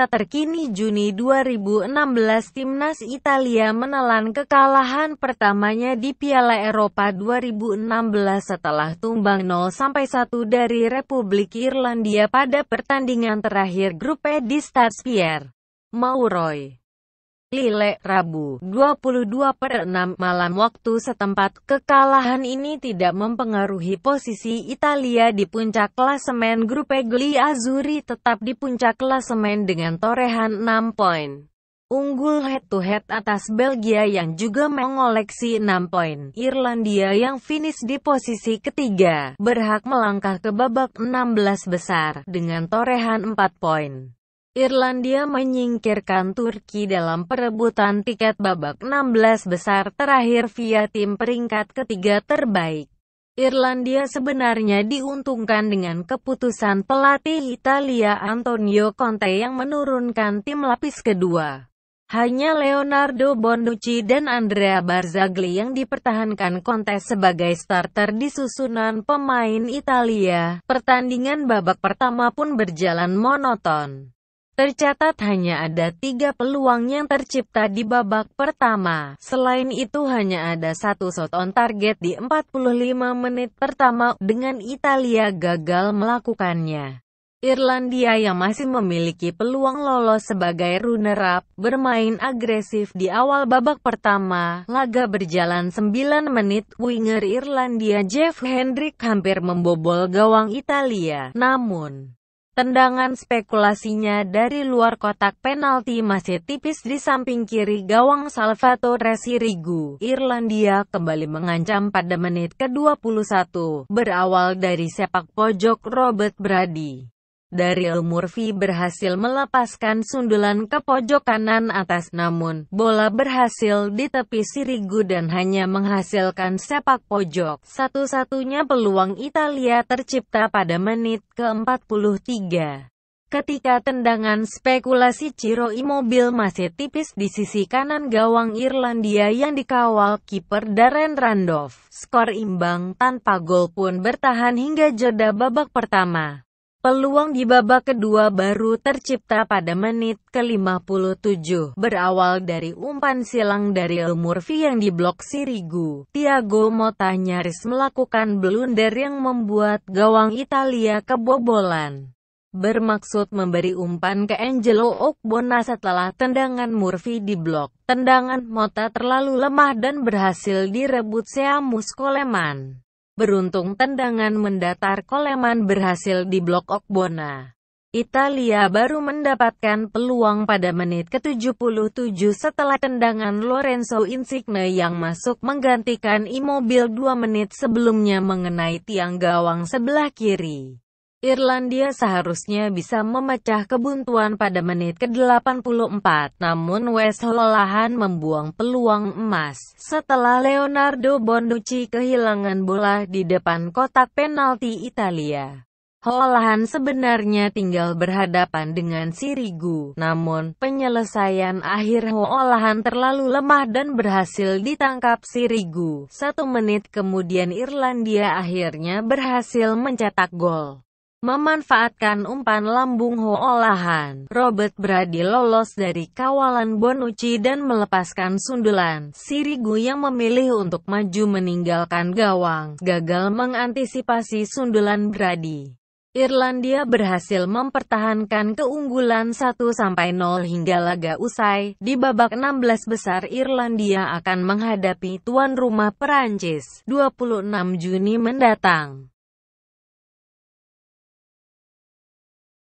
berita terkini Juni 2016 Timnas Italia menelan kekalahan pertamanya di Piala Eropa 2016 setelah tumbang 0-1 dari Republik Irlandia pada pertandingan terakhir grup E di Stars Pierre Mauroy. Lille, Rabu, 22 per 6 malam waktu setempat. Kekalahan ini tidak mempengaruhi posisi Italia di puncak klasemen grup Egli Azuri tetap di puncak klasemen dengan torehan 6 poin. Unggul head-to-head -head atas Belgia yang juga mengoleksi 6 poin. Irlandia yang finish di posisi ketiga, berhak melangkah ke babak 16 besar, dengan torehan 4 poin. Irlandia menyingkirkan Turki dalam perebutan tiket babak 16 besar terakhir via tim peringkat ketiga terbaik. Irlandia sebenarnya diuntungkan dengan keputusan pelatih Italia Antonio Conte yang menurunkan tim lapis kedua. Hanya Leonardo Bonucci dan Andrea Barzagli yang dipertahankan kontes sebagai starter di susunan pemain Italia. Pertandingan babak pertama pun berjalan monoton. Tercatat hanya ada tiga peluang yang tercipta di babak pertama. Selain itu hanya ada satu shot on target di 45 menit pertama, dengan Italia gagal melakukannya. Irlandia yang masih memiliki peluang lolos sebagai runner-up, bermain agresif di awal babak pertama. Laga berjalan 9 menit, winger Irlandia Jeff Hendrick hampir membobol gawang Italia. Namun, Tendangan spekulasinya dari luar kotak penalti masih tipis di samping kiri gawang Salvatore Sirigu. Irlandia kembali mengancam pada menit ke-21, berawal dari sepak pojok Robert Brady. Daryl Murphy berhasil melepaskan sundulan ke pojok kanan atas namun bola berhasil di tepi Sirigu dan hanya menghasilkan sepak pojok. Satu-satunya peluang Italia tercipta pada menit ke-43. Ketika tendangan spekulasi Ciro Immobile masih tipis di sisi kanan gawang Irlandia yang dikawal kiper Darren Randolph, skor imbang tanpa gol pun bertahan hingga jeda babak pertama. Peluang di babak kedua baru tercipta pada menit ke-57, berawal dari umpan silang dari El Murphy yang diblok Sirigu. Tiago Mota nyaris melakukan blunder yang membuat gawang Italia kebobolan. Bermaksud memberi umpan ke Angelo Ogbonna setelah tendangan Murphy diblok. Tendangan Mota terlalu lemah dan berhasil direbut Seamus Coleman. Beruntung tendangan mendatar Coleman berhasil di blok Okbona. Italia baru mendapatkan peluang pada menit ke-77 setelah tendangan Lorenzo Insigne yang masuk menggantikan Immobile dua menit sebelumnya mengenai tiang gawang sebelah kiri. Irlandia seharusnya bisa memecah kebuntuan pada menit ke-84, namun West kelelahan membuang peluang emas setelah Leonardo Bonucci kehilangan bola di depan kotak penalti Italia. Holahan sebenarnya tinggal berhadapan dengan Sirigu, namun penyelesaian akhir Holahan terlalu lemah dan berhasil ditangkap Sirigu. Satu menit kemudian Irlandia akhirnya berhasil mencetak gol. Memanfaatkan umpan lambung Ho olahan, Robert Brady lolos dari kawalan Bonucci dan melepaskan sundulan. Sirigu yang memilih untuk maju meninggalkan gawang, gagal mengantisipasi sundulan Brady. Irlandia berhasil mempertahankan keunggulan 1-0 hingga laga usai. Di babak 16 besar Irlandia akan menghadapi tuan rumah Perancis 26 Juni mendatang.